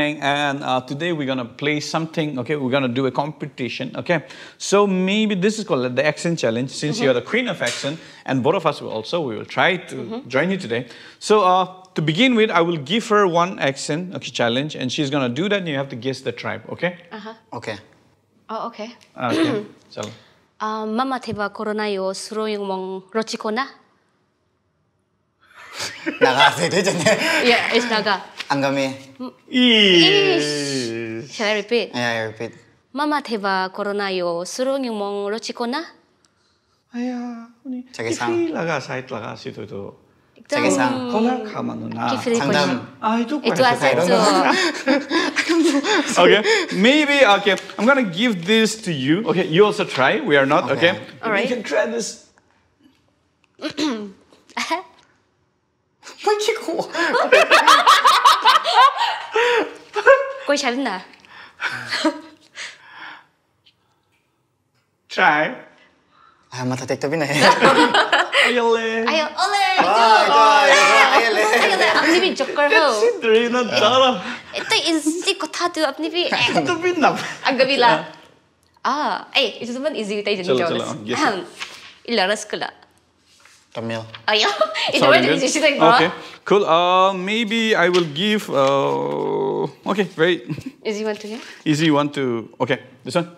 and uh, today we're gonna play something okay we're gonna do a competition okay so maybe this is called the accent challenge since mm -hmm. you're the mm-hmm. queen of accent and both of us will also we will try to mm -hmm. join you today so uh, to begin with i will give her one accent okay, challenge and she's gonna do that and you have to guess the tribe okay uh-huh okay oh okay okay so uh, mama teba corona yo yung mong rochikona naga yeah it's naga Angame. Ish. Shall I repeat? Yeah, I repeat. Mama teba corona yo suru ni mong rochiko na? Aya, ni. Cake sang. Ifi laga sait laga situ itu. Cake sang. Kona kama no na. Sangdam. Ah, itu kwa. Itu asa itu. Okay, maybe, okay. I'm gonna give this to you. Okay, you also try. We are not, okay? okay. All right. You can try this. Why'd you go? കോഴിശാലിൽ Try. Ah, matatik tapi na eh. Ayaw le. Ayaw, ole! আপনি বি জকর হো সিদ্রি না দালা এটা easy কথা তো আপনি বি তো বি না আগবিলা আ এই এটা তো ইজি তাই জানি চলো চলো ইলারাস কলা Tamil. Oh, yeah. Sorry, like, okay. Cool. Uh, maybe I will give. Uh, so, okay, very... he one to hear? Is he one to... Okay, this one.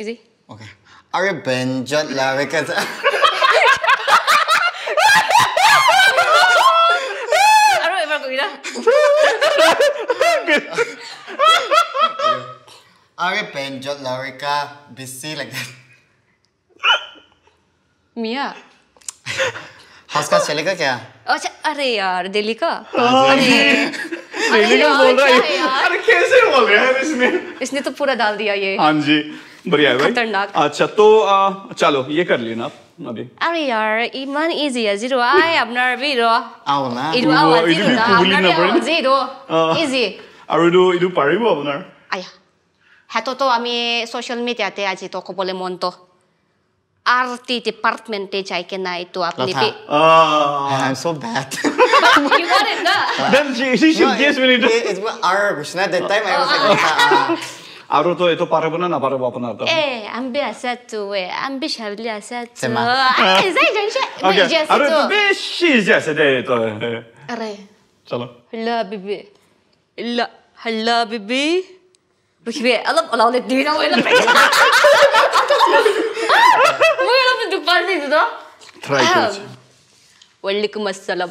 Is he? Okay. Are you benjot Jot Because... Are you Benjot Lorica busy like that? Mia. How's का चलेगा क्या? अच्छा अरे यार दिल्ली का अरे reading बोल रहा है अरे कैसे बोल रहा है इसने इसने तो पूरा डाल दिया ये हाँ जी बढ़िया है खतरनाक अच्छा तो चलो ये कर लेना अभी अरे यार इमान इजी है जीरो आए अपना जीरो आओ ना इरो आओ जीरो ना अपना जीरो इजी আৰু এইটো এইটো পাৰিব আপোনাৰ আয়া হাততো আমি ছ'চিয়েল মিডিয়াতে আজি তো ক'বলৈ ना তো আৰ্টি भी I am so bad you wanted that. Then she, she should no, guess when you do. It, it was Arabish. Not that oh. time I was oh, like, ah. عروتو ايتو باربونا نا باربو ابنا دا ايه ام بي اساتو ام بيش هبلي اساتو سما اي زي جنشا اوكي عروتو بيش شي جاسة دايتو اري سلام لا بيبي لا هلا بيبي بكبي اضب الله ولد دينا وين مو يلا بدك بالي ده تراي ولكم السلام